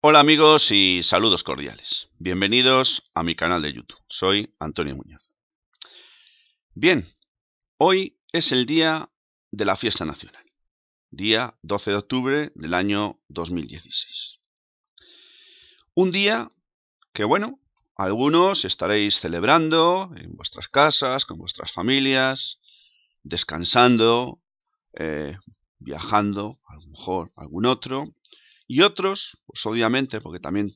Hola amigos y saludos cordiales. Bienvenidos a mi canal de YouTube. Soy Antonio Muñoz. Bien, hoy es el día de la fiesta nacional, día 12 de octubre del año 2016. Un día que, bueno, algunos estaréis celebrando en vuestras casas, con vuestras familias, descansando, eh, viajando, a lo mejor algún otro, y otros, pues obviamente, porque también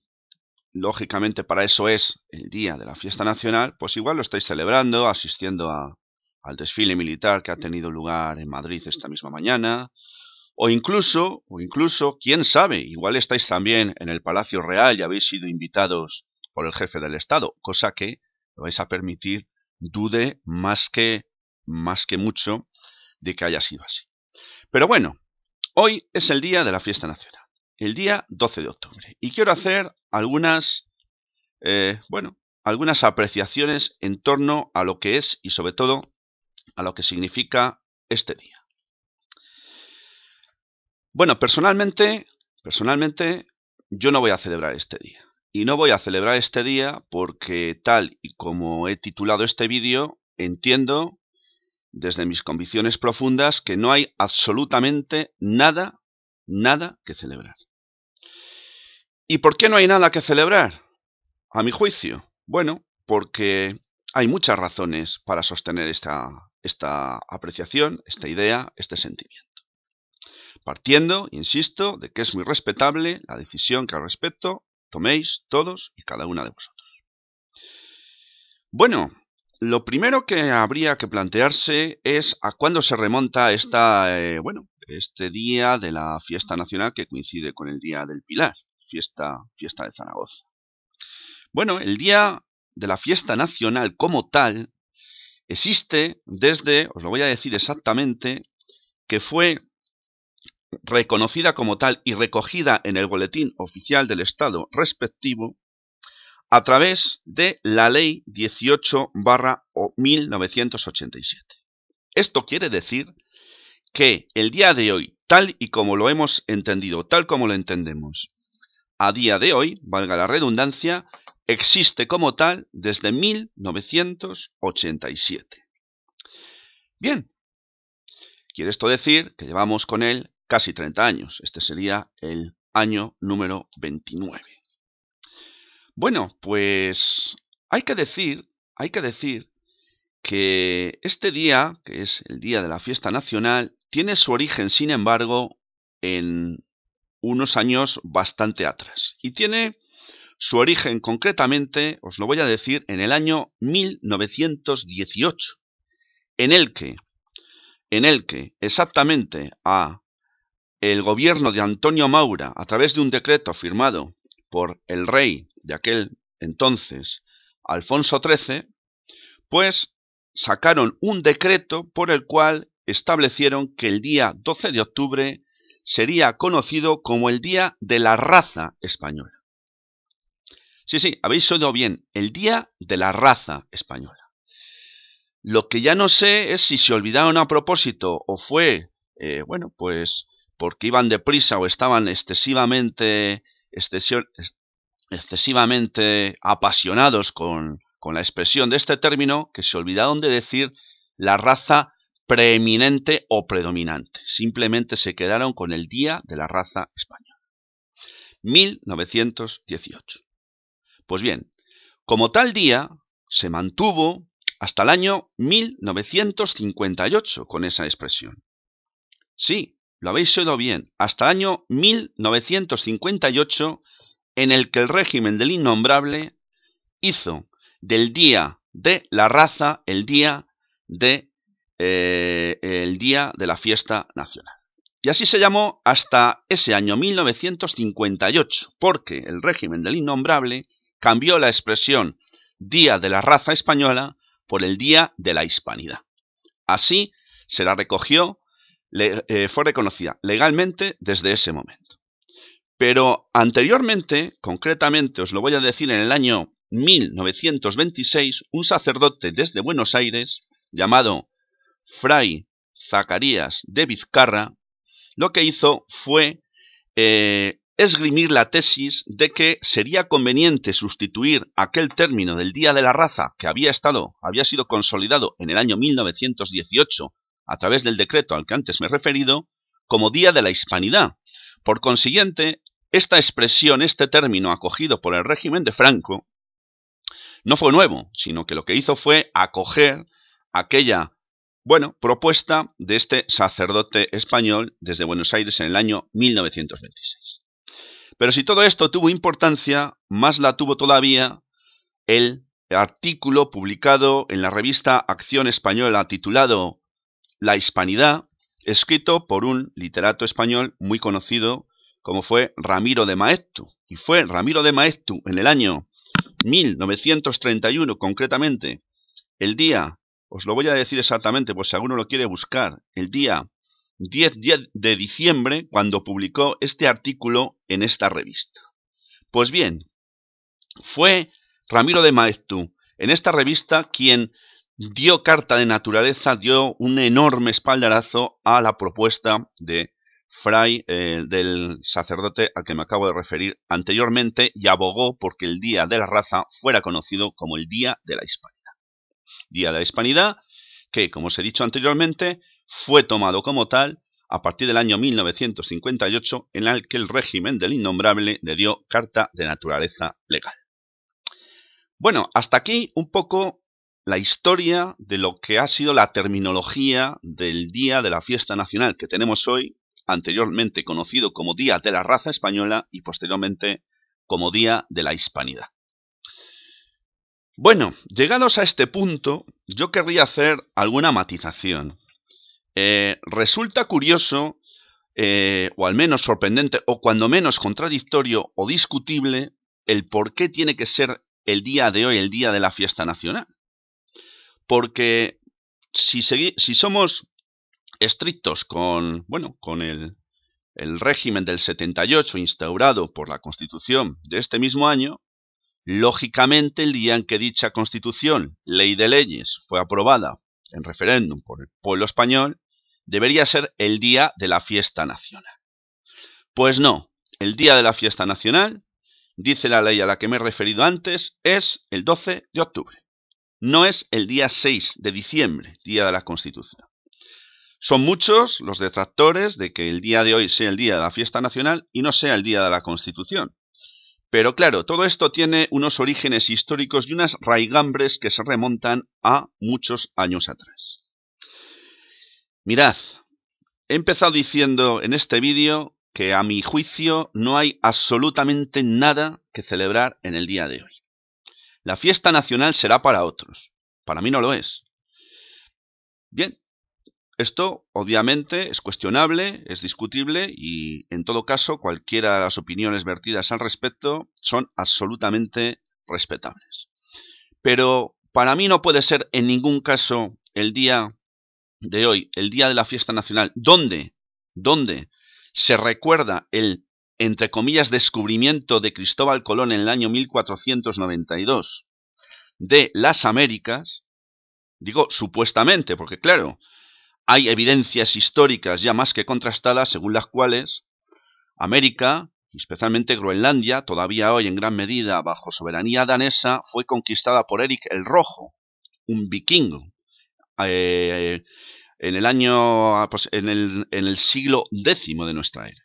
lógicamente para eso es el día de la fiesta nacional, pues igual lo estáis celebrando, asistiendo a, al desfile militar que ha tenido lugar en Madrid esta misma mañana, o incluso, o incluso, quién sabe, igual estáis también en el Palacio Real y habéis sido invitados por el jefe del Estado, cosa que lo vais a permitir dude más que más que mucho de que haya sido así. Pero bueno, hoy es el día de la fiesta nacional el día 12 de octubre. Y quiero hacer algunas, eh, bueno, algunas apreciaciones en torno a lo que es y sobre todo a lo que significa este día. Bueno, personalmente, personalmente yo no voy a celebrar este día. Y no voy a celebrar este día porque tal y como he titulado este vídeo, entiendo desde mis convicciones profundas que no hay absolutamente nada nada que celebrar. ¿Y por qué no hay nada que celebrar? A mi juicio, bueno, porque hay muchas razones para sostener esta, esta apreciación, esta idea, este sentimiento. Partiendo, insisto, de que es muy respetable la decisión que al respecto toméis todos y cada una de vosotros. Bueno, lo primero que habría que plantearse es a cuándo se remonta esta, eh, bueno, este día de la fiesta nacional que coincide con el Día del Pilar, fiesta, fiesta de Zaragoza. Bueno, el día de la fiesta nacional como tal existe desde, os lo voy a decir exactamente, que fue reconocida como tal y recogida en el boletín oficial del Estado respectivo a través de la Ley 18 1987. Esto quiere decir que el día de hoy, tal y como lo hemos entendido, tal como lo entendemos, a día de hoy, valga la redundancia, existe como tal desde 1987. Bien, quiere esto decir que llevamos con él casi 30 años. Este sería el año número 29. Bueno, pues hay que decir, hay que decir que este día, que es el día de la fiesta nacional, tiene su origen, sin embargo, en unos años bastante atrás. Y tiene su origen concretamente, os lo voy a decir, en el año 1918, en el que, en el que exactamente a el gobierno de Antonio Maura, a través de un decreto firmado por el rey de aquel entonces, Alfonso XIII, pues sacaron un decreto por el cual establecieron que el día 12 de octubre sería conocido como el Día de la Raza Española. Sí, sí, habéis oído bien, el Día de la Raza Española. Lo que ya no sé es si se olvidaron a propósito o fue, eh, bueno, pues porque iban deprisa o estaban excesivamente, excesivamente apasionados con, con la expresión de este término, que se olvidaron de decir la raza preeminente o predominante. Simplemente se quedaron con el Día de la Raza Española. 1918. Pues bien, como tal día, se mantuvo hasta el año 1958 con esa expresión. Sí, lo habéis oído bien, hasta el año 1958 en el que el régimen del innombrable hizo del Día de la Raza el Día de eh, el Día de la Fiesta Nacional. Y así se llamó hasta ese año 1958, porque el régimen del innombrable cambió la expresión Día de la Raza Española por el Día de la Hispanidad. Así se la recogió, eh, fue reconocida legalmente desde ese momento. Pero anteriormente, concretamente os lo voy a decir en el año 1926, un sacerdote desde Buenos Aires, llamado Fray Zacarías de Vizcarra, lo que hizo fue eh, esgrimir la tesis de que sería conveniente sustituir aquel término del Día de la Raza que había estado, había sido consolidado en el año 1918 a través del decreto al que antes me he referido, como Día de la Hispanidad. Por consiguiente, esta expresión, este término acogido por el régimen de Franco, no fue nuevo, sino que lo que hizo fue acoger aquella bueno, propuesta de este sacerdote español desde Buenos Aires en el año 1926. Pero si todo esto tuvo importancia, más la tuvo todavía el artículo publicado en la revista Acción Española titulado La Hispanidad, escrito por un literato español muy conocido como fue Ramiro de Maeztu. Y fue Ramiro de Maeztu en el año 1931, concretamente, el día os lo voy a decir exactamente, pues si alguno lo quiere buscar, el día 10, de diciembre, cuando publicó este artículo en esta revista. Pues bien, fue Ramiro de Maeztu, en esta revista, quien dio carta de naturaleza, dio un enorme espaldarazo a la propuesta de Fray, eh, del sacerdote al que me acabo de referir anteriormente, y abogó porque el Día de la Raza fuera conocido como el Día de la Hispania. Día de la Hispanidad, que, como os he dicho anteriormente, fue tomado como tal a partir del año 1958, en el que el régimen del innombrable le dio carta de naturaleza legal. Bueno, hasta aquí un poco la historia de lo que ha sido la terminología del Día de la Fiesta Nacional que tenemos hoy, anteriormente conocido como Día de la Raza Española y posteriormente como Día de la Hispanidad. Bueno, llegados a este punto, yo querría hacer alguna matización. Eh, resulta curioso, eh, o al menos sorprendente, o cuando menos contradictorio o discutible, el por qué tiene que ser el día de hoy el día de la fiesta nacional. Porque si, si somos estrictos con, bueno, con el, el régimen del 78 instaurado por la Constitución de este mismo año, Lógicamente, el día en que dicha Constitución, ley de leyes, fue aprobada en referéndum por el pueblo español, debería ser el día de la fiesta nacional. Pues no, el día de la fiesta nacional, dice la ley a la que me he referido antes, es el 12 de octubre. No es el día 6 de diciembre, día de la Constitución. Son muchos los detractores de que el día de hoy sea el día de la fiesta nacional y no sea el día de la Constitución. Pero claro, todo esto tiene unos orígenes históricos y unas raigambres que se remontan a muchos años atrás. Mirad, he empezado diciendo en este vídeo que a mi juicio no hay absolutamente nada que celebrar en el día de hoy. La fiesta nacional será para otros. Para mí no lo es. Bien, esto, obviamente, es cuestionable, es discutible y, en todo caso, cualquiera de las opiniones vertidas al respecto son absolutamente respetables. Pero para mí no puede ser en ningún caso el día de hoy, el día de la fiesta nacional, donde, donde se recuerda el, entre comillas, descubrimiento de Cristóbal Colón en el año 1492 de las Américas, digo supuestamente, porque claro, hay evidencias históricas ya más que contrastadas según las cuales América, especialmente Groenlandia, todavía hoy en gran medida bajo soberanía danesa, fue conquistada por Eric el Rojo, un vikingo, eh, en el año, pues, en, el, en el siglo X de nuestra era.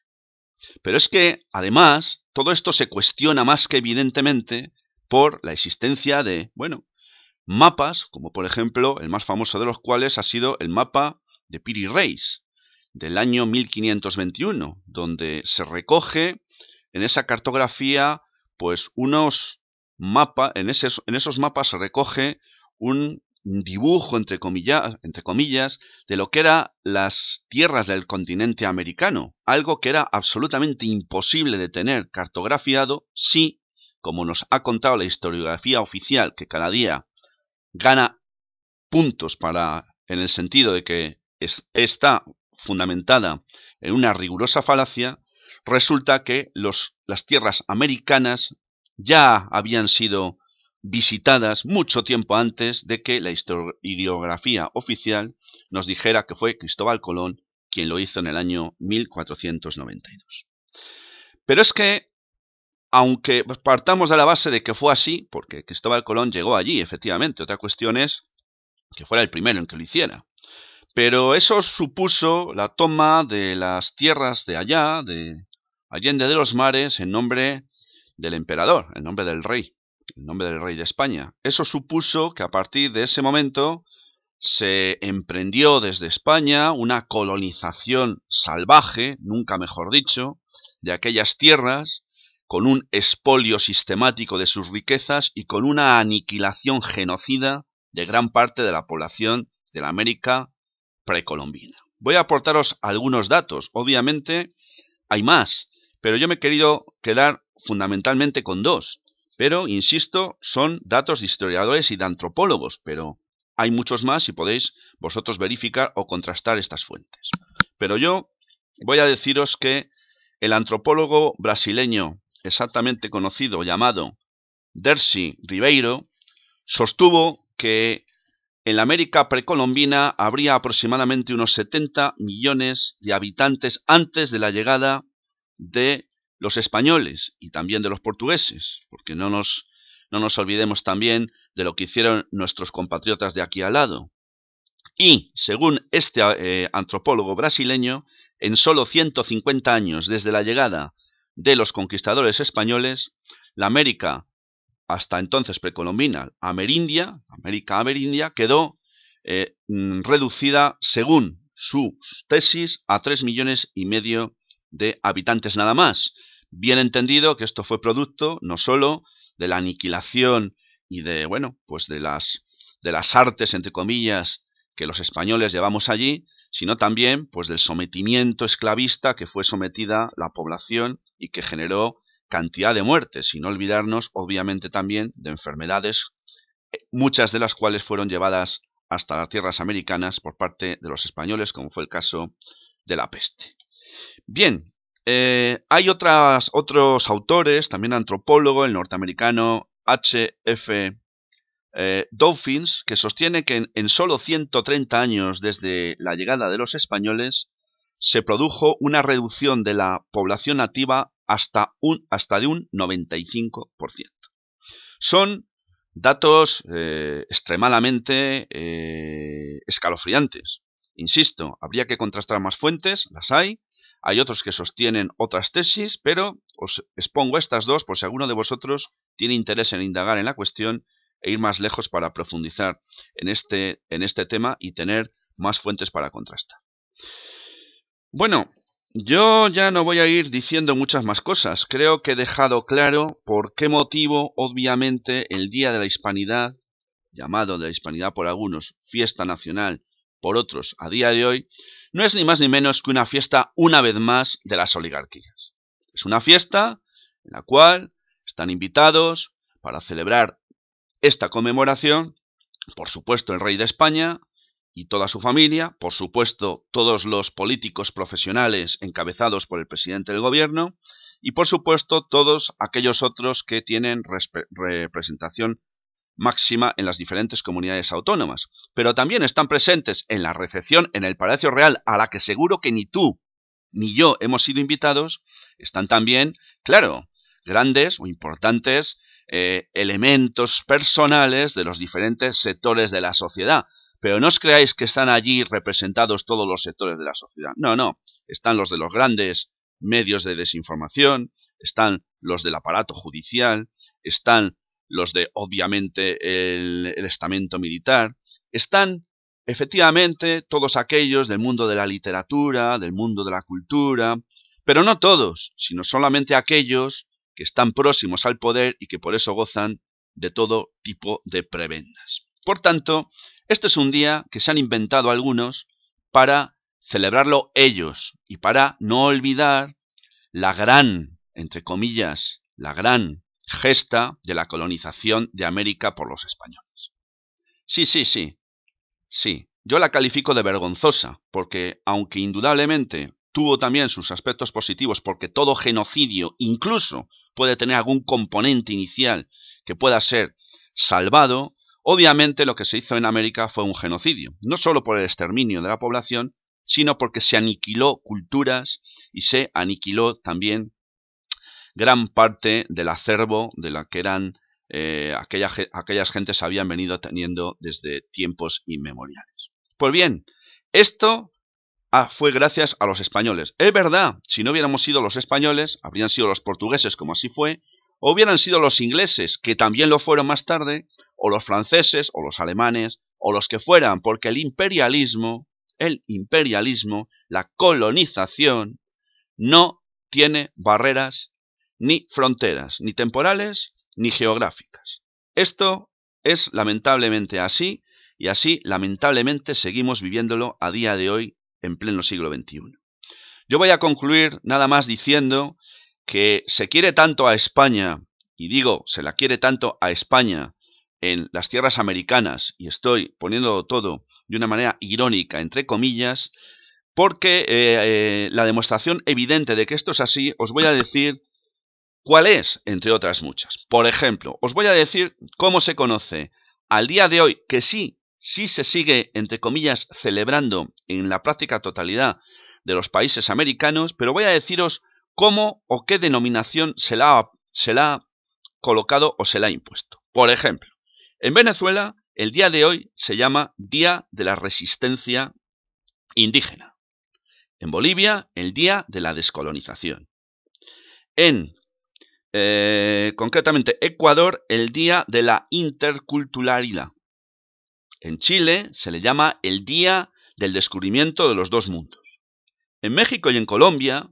Pero es que, además, todo esto se cuestiona más que evidentemente por la existencia de, bueno, mapas, como por ejemplo el más famoso de los cuales ha sido el mapa de Piri Reis, del año 1521, donde se recoge en esa cartografía, pues unos mapas, en, en, esos mapas se recoge un dibujo, entre comillas, entre comillas, de lo que eran las tierras del continente americano, algo que era absolutamente imposible de tener cartografiado si, como nos ha contado la historiografía oficial, que cada día gana puntos para en el sentido de que está fundamentada en una rigurosa falacia, resulta que las tierras americanas ya habían sido visitadas mucho tiempo antes de que la historiografía oficial nos dijera que fue Cristóbal Colón quien lo hizo en el año 1492. Pero es que, aunque partamos de la base de que fue así, porque Cristóbal Colón llegó allí, efectivamente, otra cuestión es que fuera el primero en que lo hiciera. Pero eso supuso la toma de las tierras de allá, de Allende de los Mares, en nombre del emperador, en nombre del rey, en nombre del rey de España. Eso supuso que a partir de ese momento se emprendió desde España una colonización salvaje, nunca mejor dicho, de aquellas tierras, con un expolio sistemático de sus riquezas y con una aniquilación genocida de gran parte de la población de la América precolombina. Voy a aportaros algunos datos. Obviamente hay más, pero yo me he querido quedar fundamentalmente con dos. Pero, insisto, son datos de historiadores y de antropólogos, pero hay muchos más y podéis vosotros verificar o contrastar estas fuentes. Pero yo voy a deciros que el antropólogo brasileño exactamente conocido llamado Dercy Ribeiro sostuvo que en la América precolombina habría aproximadamente unos 70 millones de habitantes antes de la llegada de los españoles y también de los portugueses, porque no nos, olvidemos también de lo que hicieron nuestros compatriotas de aquí al lado. Y, según este eh, antropólogo brasileño, en solo 150 años desde la llegada de los conquistadores españoles, la América hasta entonces precolombina, amerindia, América amerindia, quedó eh, mm, reducida, según su tesis, a tres millones y medio de habitantes nada más. Bien entendido que esto fue producto no sólo de la aniquilación y de, bueno, pues de las, de las artes, entre comillas, que los españoles llevamos allí, sino también pues del sometimiento esclavista que fue sometida la población y que generó cantidad de muertes, sin olvidarnos, obviamente, también de enfermedades, eh, muchas de las cuales fueron llevadas hasta las tierras americanas por parte de los españoles, como fue el caso de la peste. Bien, eh, hay otros autores, también antropólogo, el norteamericano H.F. Eh, que sostiene que en, en solo 130 años desde la llegada de los españoles se produjo una reducción de la población nativa hasta, un, hasta de un 95%. Son datos eh, extremadamente eh, escalofriantes. Insisto, habría que contrastar más fuentes, las hay. Hay otros que sostienen otras tesis, pero os expongo estas dos por si alguno de vosotros tiene interés en indagar en la cuestión e ir más lejos para profundizar en este, en este tema y tener más fuentes para contrastar. Bueno, yo ya no voy a ir diciendo muchas más cosas. Creo que he dejado claro por qué motivo, obviamente, el Día de la Hispanidad, llamado de la Hispanidad por algunos, fiesta nacional por otros a día de hoy, no es ni más ni menos que una fiesta, una vez más, de las oligarquías. Es una fiesta en la cual están invitados para celebrar esta conmemoración, por supuesto, el rey de España, y toda su familia, por supuesto todos los políticos profesionales encabezados por el presidente del gobierno y por supuesto todos aquellos otros que tienen representación máxima en las diferentes comunidades autónomas. Pero también están presentes en la recepción en el Palacio Real a la que seguro que ni tú ni yo hemos sido invitados, están también, claro, grandes o importantes eh, elementos personales de los diferentes sectores de la sociedad, pero no os creáis que están allí representados todos los sectores de la sociedad. No, no. Están los de los grandes medios de desinformación, están los del aparato judicial, están los de, obviamente, el, estamento militar, están, efectivamente, todos aquellos del mundo de la literatura, del mundo de la cultura, pero no todos, sino solamente aquellos que están próximos al poder y que por eso gozan de todo tipo de prebendas. Por tanto, este es un día que se han inventado algunos para celebrarlo ellos y para no olvidar la gran, entre comillas, la gran gesta de la colonización de América por los españoles. Sí, sí, sí, sí, yo la califico de vergonzosa, porque aunque indudablemente tuvo también sus aspectos positivos, porque todo genocidio incluso puede tener algún componente inicial que pueda ser salvado, Obviamente lo que se hizo en América fue un genocidio, no solo por el exterminio de la población, sino porque se aniquiló culturas y se aniquiló también gran parte del acervo de la que eran eh, aquellas gentes habían venido teniendo desde tiempos inmemoriales. Pues bien, esto ah, fue gracias a los españoles. Es verdad, si no hubiéramos sido los españoles, habrían sido los portugueses, como así fue, o hubieran sido los ingleses, que también lo fueron más tarde, o los franceses, o los alemanes, o los que fueran, porque el imperialismo, el imperialismo, la colonización, no tiene barreras ni fronteras, ni temporales, ni geográficas. Esto es lamentablemente así, y así lamentablemente seguimos viviéndolo a día de hoy en pleno siglo XXI. Yo voy a concluir nada más diciendo que se quiere tanto a España, y digo, se la quiere tanto a España en las tierras americanas, y estoy poniéndolo todo de una manera irónica, entre comillas, porque eh, eh, la demostración evidente de que esto es así, os voy a decir cuál es, entre otras muchas. Por ejemplo, os voy a decir cómo se conoce al día de hoy, que sí, sí se sigue, entre comillas, celebrando en la práctica totalidad de los países americanos, pero voy a deciros cómo o qué denominación se la, ha, colocado o se la ha impuesto. Por ejemplo, en Venezuela el día de hoy se llama Día de la Resistencia Indígena. En Bolivia, el Día de la Descolonización. En, eh, concretamente, Ecuador, el Día de la Interculturalidad. En Chile se le llama el Día del Descubrimiento de los Dos Mundos. En México y en Colombia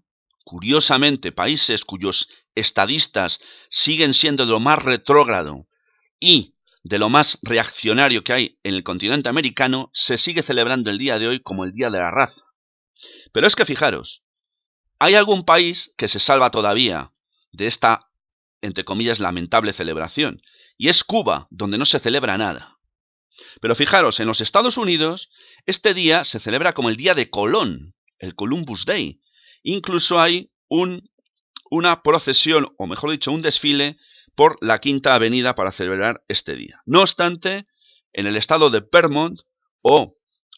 Curiosamente, países cuyos estadistas siguen siendo de lo más retrógrado y de lo más reaccionario que hay en el continente americano, se sigue celebrando el día de hoy como el Día de la Raza. Pero es que fijaros, hay algún país que se salva todavía de esta, entre comillas, lamentable celebración, y es Cuba, donde no se celebra nada. Pero fijaros, en los Estados Unidos, este día se celebra como el Día de Colón, el Columbus Day, Incluso hay un, una procesión, o mejor dicho, un desfile por la Quinta Avenida para celebrar este día. No obstante, en el estado de Vermont o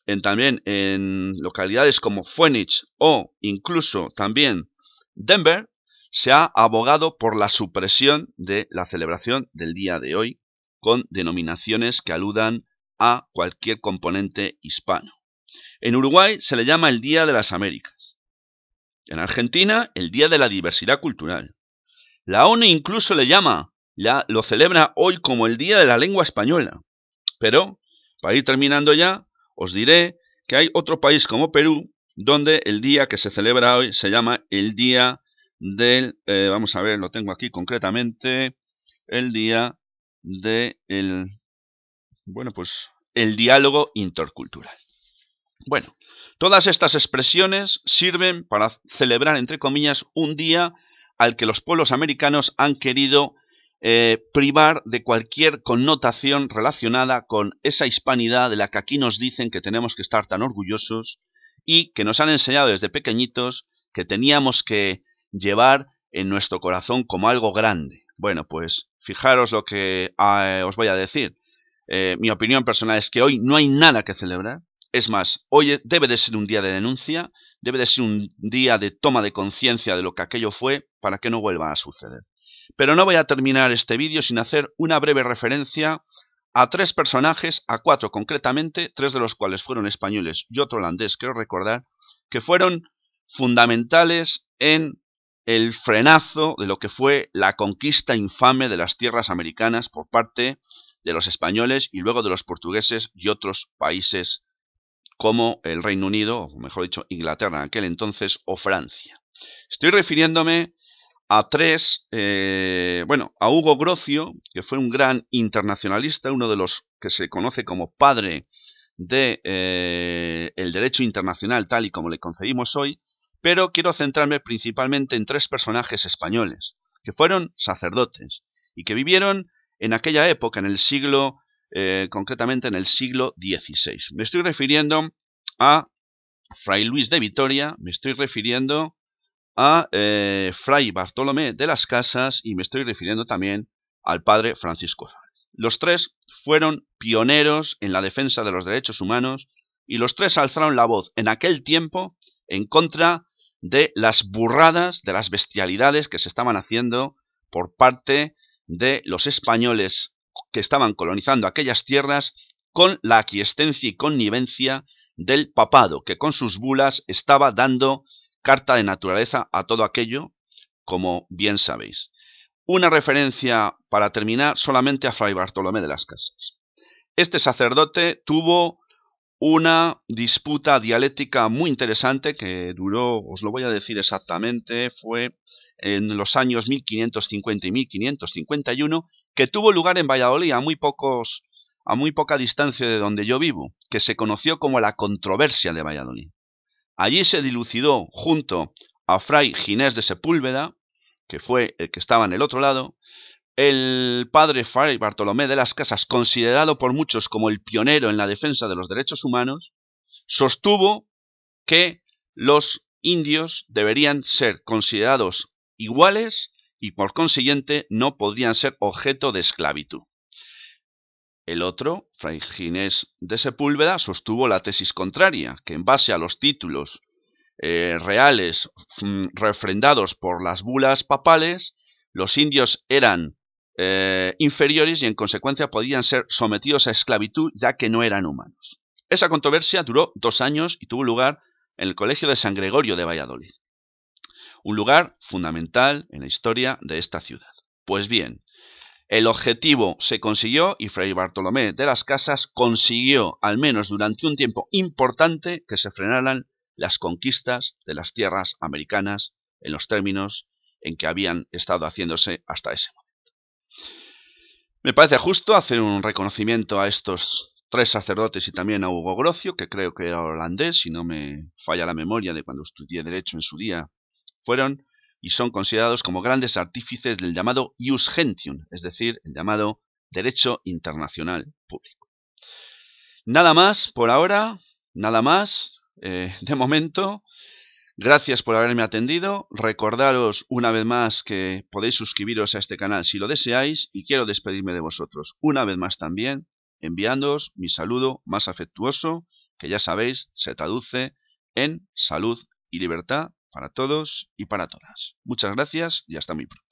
en, también en localidades como Phoenix o incluso también Denver, se ha abogado por la supresión de la celebración del día de hoy con denominaciones que aludan a cualquier componente hispano. En Uruguay se le llama el Día de las Américas. En Argentina, el Día de la Diversidad Cultural. La ONU incluso le llama, lo celebra hoy como el Día de la Lengua Española. Pero, para ir terminando ya, os diré que hay otro país como Perú, donde el día que se celebra hoy se llama el Día del, eh, vamos a ver, lo tengo aquí concretamente, el Día del... bueno, pues, el diálogo intercultural. Bueno, Todas estas expresiones sirven para celebrar, entre comillas, un día al que los pueblos americanos han querido eh, privar de cualquier connotación relacionada con esa hispanidad de la que aquí nos dicen que tenemos que estar tan orgullosos y que nos han enseñado desde pequeñitos que teníamos que llevar en nuestro corazón como algo grande. Bueno, pues fijaros lo que ah, os voy a decir. Eh, mi opinión personal es que hoy no hay nada que celebrar, es más, hoy debe de ser un día de denuncia, debe de ser un día de toma de conciencia de lo que aquello fue para que no vuelva a suceder. Pero no voy a terminar este vídeo sin hacer una breve referencia a tres personajes, a cuatro concretamente, tres de los cuales fueron españoles y otro holandés, Quiero recordar, que fueron fundamentales en el frenazo de lo que fue la conquista infame de las tierras americanas por parte de los españoles y luego de los portugueses y otros países como el Reino Unido, o mejor dicho, Inglaterra en aquel entonces, o Francia. Estoy refiriéndome a tres, eh, bueno, a Hugo Grocio, que fue un gran internacionalista, uno de los que se conoce como padre del eh, derecho internacional tal y como le concebimos hoy, pero quiero centrarme principalmente en tres personajes españoles, que fueron sacerdotes y que vivieron en aquella época, en el siglo eh, concretamente en el siglo XVI. Me estoy refiriendo a Fray Luis de Vitoria, me estoy refiriendo a eh, Fray Bartolomé de las Casas y me estoy refiriendo también al padre Francisco Los tres fueron pioneros en la defensa de los derechos humanos y los tres alzaron la voz en aquel tiempo en contra de las burradas, de las bestialidades que se estaban haciendo por parte de los españoles que estaban colonizando aquellas tierras con la aquiescencia y connivencia del papado, que con sus bulas estaba dando carta de naturaleza a todo aquello, como bien sabéis. Una referencia para terminar solamente a Fray Bartolomé de las Casas. Este sacerdote tuvo una disputa dialéctica muy interesante que duró, os lo voy a decir exactamente, fue en los años 1550 y 1551 que tuvo lugar en Valladolid a muy pocos a muy poca distancia de donde yo vivo, que se conoció como la controversia de Valladolid. Allí se dilucidó junto a Fray Ginés de Sepúlveda, que fue el que estaba en el otro lado, el padre Fray Bartolomé de las Casas, considerado por muchos como el pionero en la defensa de los derechos humanos, sostuvo que los indios deberían ser considerados iguales y por consiguiente no podían ser objeto de esclavitud. El otro, Fray Ginés de Sepúlveda, sostuvo la tesis contraria, que en base a los títulos eh, reales mm, refrendados por las bulas papales, los indios eran eh, inferiores y en consecuencia podían ser sometidos a esclavitud ya que no eran humanos. Esa controversia duró dos años y tuvo lugar en el Colegio de San Gregorio de Valladolid un lugar fundamental en la historia de esta ciudad. Pues bien, el objetivo se consiguió y Fray Bartolomé de las Casas consiguió, al menos durante un tiempo importante, que se frenaran las conquistas de las tierras americanas en los términos en que habían estado haciéndose hasta ese momento. Me parece justo hacer un reconocimiento a estos tres sacerdotes y también a Hugo Grocio, que creo que era holandés, si no me falla la memoria de cuando estudié Derecho en su día, fueron y son considerados como grandes artífices del llamado ius gentium, es decir, el llamado derecho internacional público. Nada más por ahora, nada más eh, de momento. Gracias por haberme atendido. Recordaros una vez más que podéis suscribiros a este canal si lo deseáis y quiero despedirme de vosotros una vez más también enviándoos mi saludo más afectuoso que ya sabéis se traduce en salud y libertad para todos y para todas. Muchas gracias y hasta mi pronto.